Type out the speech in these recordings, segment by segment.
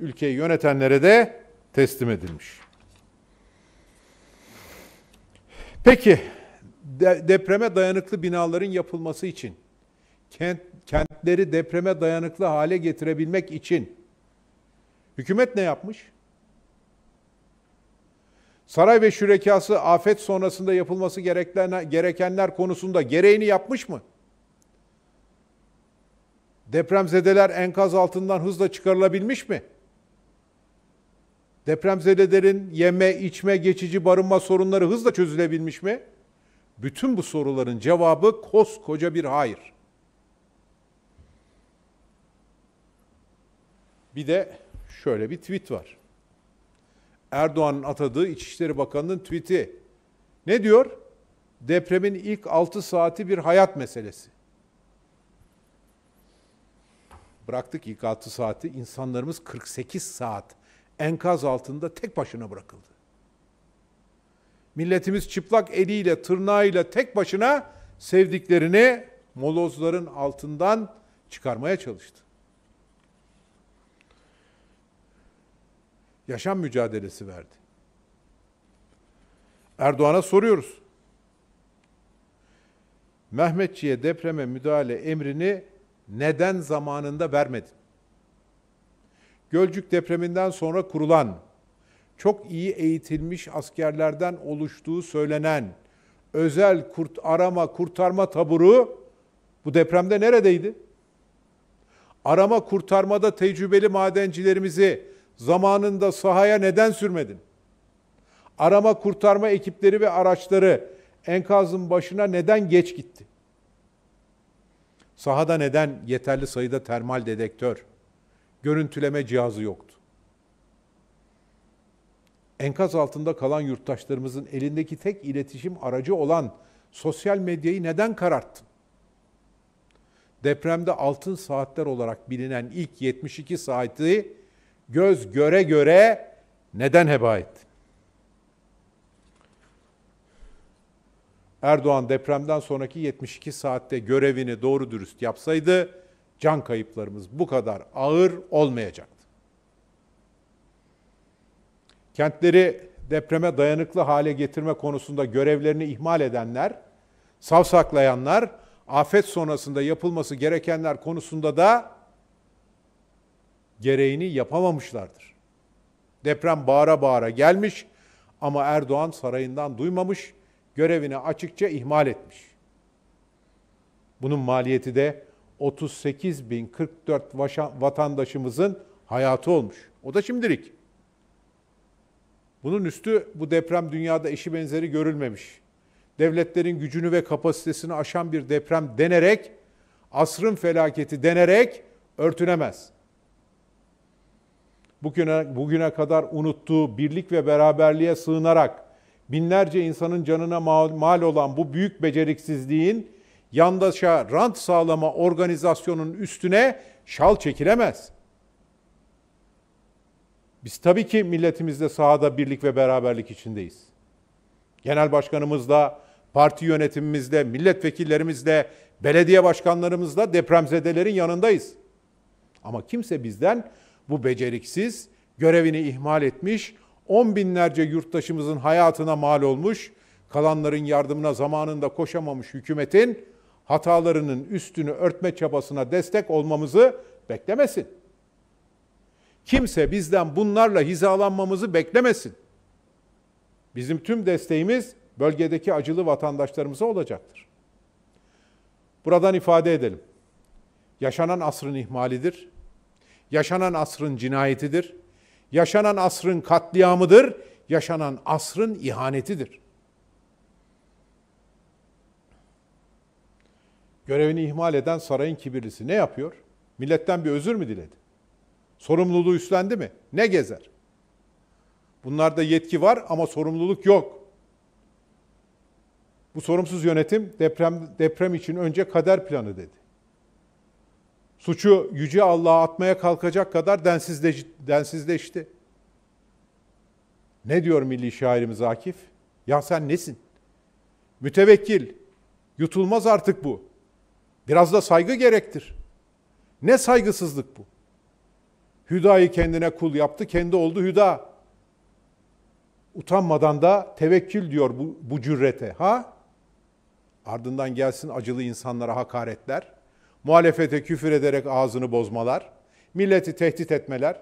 Ülkeyi yönetenlere de teslim edilmiş. Peki de, depreme dayanıklı binaların yapılması için kent kentleri depreme dayanıklı hale getirebilmek için hükümet ne yapmış? Saray ve şürekası afet sonrasında yapılması gerekenler konusunda gereğini yapmış mı? Depremzedeler enkaz altından hızla çıkarılabilmiş mi? Depremzedelerin yeme, içme, geçici barınma sorunları hızla çözülebilmiş mi? Bütün bu soruların cevabı koskoca bir hayır. Bir de şöyle bir tweet var. Erdoğan'ın atadığı İçişleri Bakanı'nın tweet'i. Ne diyor? Depremin ilk 6 saati bir hayat meselesi. Bıraktık ilk 6 saati, insanlarımız 48 saat enkaz altında tek başına bırakıldı. Milletimiz çıplak eliyle, tırnağıyla tek başına sevdiklerini molozların altından çıkarmaya çalıştı. Yaşam mücadelesi verdi. Erdoğan'a soruyoruz. Mehmetçiğe depreme müdahale emrini neden zamanında vermedin? Gölcük depreminden sonra kurulan, çok iyi eğitilmiş askerlerden oluştuğu söylenen özel kurt arama kurtarma taburu bu depremde neredeydi? Arama kurtarmada tecrübeli madencilerimizi zamanında sahaya neden sürmedin? Arama kurtarma ekipleri ve araçları enkazın başına neden geç gitti? Sahada neden yeterli sayıda termal dedektör, görüntüleme cihazı yoktu. Enkaz altında kalan yurttaşlarımızın elindeki tek iletişim aracı olan sosyal medyayı neden kararttın? Depremde altın saatler olarak bilinen ilk 72 saati göz göre göre neden heba ettin? Erdoğan depremden sonraki 72 saatte görevini doğru dürüst yapsaydı can kayıplarımız bu kadar ağır olmayacaktı. Kentleri depreme dayanıklı hale getirme konusunda görevlerini ihmal edenler, savsaklayanlar, afet sonrasında yapılması gerekenler konusunda da gereğini yapamamışlardır. Deprem bağıra bağıra gelmiş ama Erdoğan sarayından duymamış, görevini açıkça ihmal etmiş. Bunun maliyeti de 38.044 vatandaşımızın hayatı olmuş. O da şimdilik. Bunun üstü bu deprem dünyada eşi benzeri görülmemiş. Devletlerin gücünü ve kapasitesini aşan bir deprem denerek, asrın felaketi denerek örtünemez. Bugüne, bugüne kadar unuttuğu birlik ve beraberliğe sığınarak binlerce insanın canına mal, mal olan bu büyük beceriksizliğin yandaşa rant sağlama organizasyonun üstüne şal çekilemez. Biz tabii ki milletimizle sahada birlik ve beraberlik içindeyiz. Genel başkanımızla, parti yönetimimizle, milletvekillerimizle, belediye başkanlarımızla depremzedelerin yanındayız. Ama kimse bizden bu beceriksiz, görevini ihmal etmiş, on binlerce yurttaşımızın hayatına mal olmuş, kalanların yardımına zamanında koşamamış hükümetin hatalarının üstünü örtme çabasına destek olmamızı beklemesin. Kimse bizden bunlarla hizalanmamızı beklemesin. Bizim tüm desteğimiz bölgedeki acılı vatandaşlarımıza olacaktır. Buradan ifade edelim. Yaşanan asrın ihmalidir. Yaşanan asrın cinayetidir. Yaşanan asrın katliamıdır. Yaşanan asrın ihanetidir. Görevini ihmal eden sarayın kibirlisi ne yapıyor? Milletten bir özür mü diledi? Sorumluluğu üstlendi mi? Ne gezer? Bunlarda yetki var ama sorumluluk yok. Bu sorumsuz yönetim deprem deprem için önce kader planı dedi. Suçu yüce Allah'a atmaya kalkacak kadar densizle, densizleşti. Ne diyor milli şairimiz Akif? Ya sen nesin? Mütevekkil. Yutulmaz artık bu. Biraz da saygı gerektir. Ne saygısızlık bu? Hüda'yı kendine kul yaptı, kendi oldu Hüda. Utanmadan da tevekkül diyor bu, bu cürrete. Ha? Ardından gelsin acılı insanlara hakaretler, muhalefete küfür ederek ağzını bozmalar, milleti tehdit etmeler.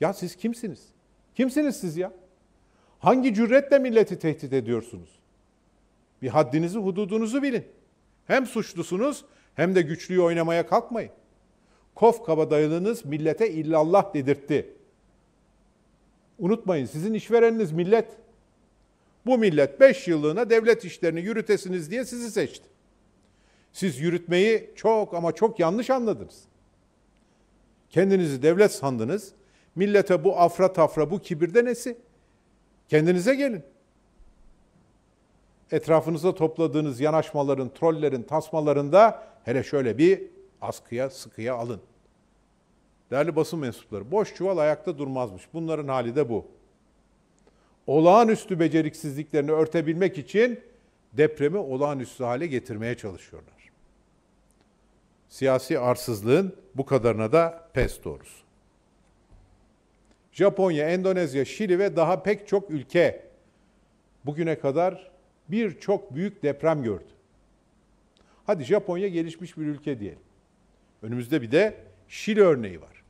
Ya siz kimsiniz? Kimsiniz siz ya? Hangi cüretle milleti tehdit ediyorsunuz? Bir haddinizi, hududunuzu bilin. Hem suçlusunuz hem de güçlüyü oynamaya kalkmayın. Kof kabadayılığınız millete illallah dedirtti. Unutmayın sizin işvereniniz millet. Bu millet 5 yıllığına devlet işlerini yürütesiniz diye sizi seçti. Siz yürütmeyi çok ama çok yanlış anladınız. Kendinizi devlet sandınız. Millete bu afra tafra bu kibirde nesi? Kendinize gelin. Etrafınıza topladığınız yanaşmaların, trollerin, tasmalarında hele şöyle bir askıya, sıkıya alın. Değerli basın mensupları, boş çuval ayakta durmazmış. Bunların hali de bu. Olağanüstü beceriksizliklerini örtebilmek için depremi olağanüstü hale getirmeye çalışıyorlar. Siyasi arsızlığın bu kadarına da pes doğrusu. Japonya, Endonezya, Şili ve daha pek çok ülke bugüne kadar birçok büyük deprem gördü. Hadi Japonya gelişmiş bir ülke diyelim. Önümüzde bir de Şili örneği var.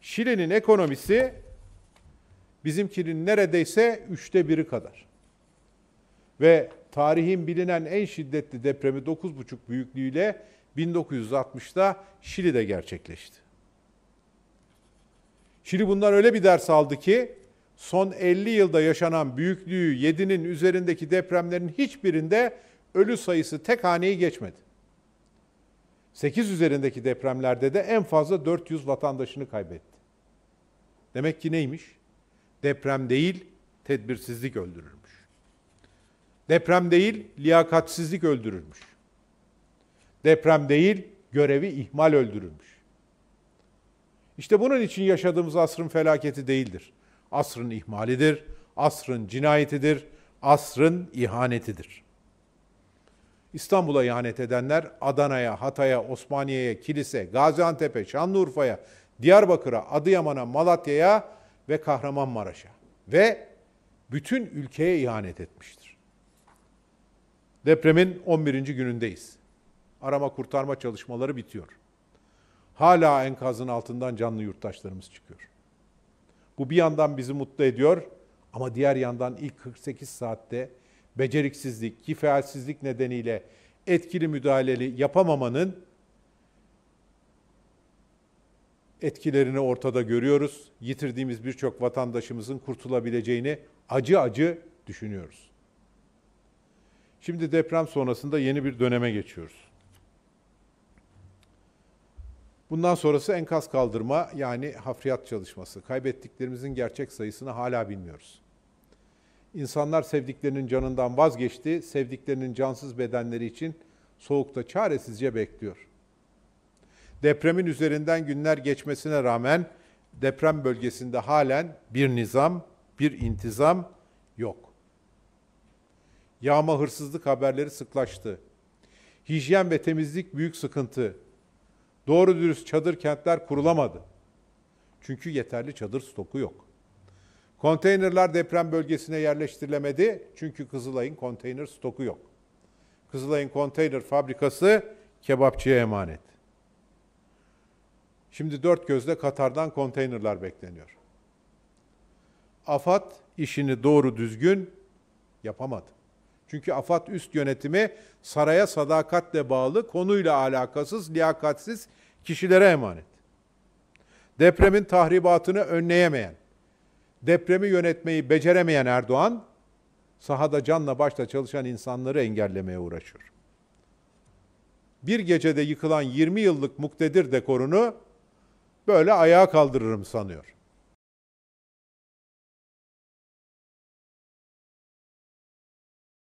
Şili'nin ekonomisi bizimkinin neredeyse üçte biri kadar. Ve tarihin bilinen en şiddetli depremi 9,5 büyüklüğüyle 1960'da Şili'de gerçekleşti. Şili bundan öyle bir ders aldı ki son 50 yılda yaşanan büyüklüğü 7'nin üzerindeki depremlerin hiçbirinde ölü sayısı tek haneyi geçmedi. 8 üzerindeki depremlerde de en fazla 400 vatandaşını kaybetti. Demek ki neymiş? Deprem değil, tedbirsizlik öldürürmüş. Deprem değil, liyakatsizlik öldürürmüş. Deprem değil, görevi ihmal öldürürmüş. İşte bunun için yaşadığımız asrın felaketi değildir asrın ihmalidir, asrın cinayetidir, asrın ihanetidir. İstanbul'a ihanet edenler Adana'ya, Hatay'a, Osmaniye'ye, Kilis'e, Gaziantep'e, Şanlıurfa'ya, Diyarbakır'a, Adıyaman'a, Malatya'ya ve Kahramanmaraş'a ve bütün ülkeye ihanet etmiştir. Depremin 11. günündeyiz. Arama kurtarma çalışmaları bitiyor. Hala enkazın altından canlı yurttaşlarımız çıkıyor. Bu bir yandan bizi mutlu ediyor ama diğer yandan ilk 48 saatte beceriksizlik, kifayetsizlik nedeniyle etkili müdahaleli yapamamanın etkilerini ortada görüyoruz. Yitirdiğimiz birçok vatandaşımızın kurtulabileceğini acı acı düşünüyoruz. Şimdi deprem sonrasında yeni bir döneme geçiyoruz. Bundan sonrası enkaz kaldırma yani hafriyat çalışması. Kaybettiklerimizin gerçek sayısını hala bilmiyoruz. İnsanlar sevdiklerinin canından vazgeçti, sevdiklerinin cansız bedenleri için soğukta çaresizce bekliyor. Depremin üzerinden günler geçmesine rağmen deprem bölgesinde halen bir nizam, bir intizam yok. Yağma hırsızlık haberleri sıklaştı. Hijyen ve temizlik büyük sıkıntı. Doğru dürüst çadır kentler kurulamadı. Çünkü yeterli çadır stoku yok. Konteynerler deprem bölgesine yerleştirilemedi çünkü Kızılay'ın konteyner stoku yok. Kızılay'ın konteyner fabrikası kebapçıya emanet. Şimdi dört gözle Katar'dan konteynerler bekleniyor. AFAD işini doğru düzgün yapamadı. Çünkü AFAD üst yönetimi saraya sadakatle bağlı, konuyla alakasız, liyakatsiz kişilere emanet. Depremin tahribatını önleyemeyen, depremi yönetmeyi beceremeyen Erdoğan, sahada canla başla çalışan insanları engellemeye uğraşıyor. Bir gecede yıkılan 20 yıllık muktedir dekorunu böyle ayağa kaldırırım sanıyor.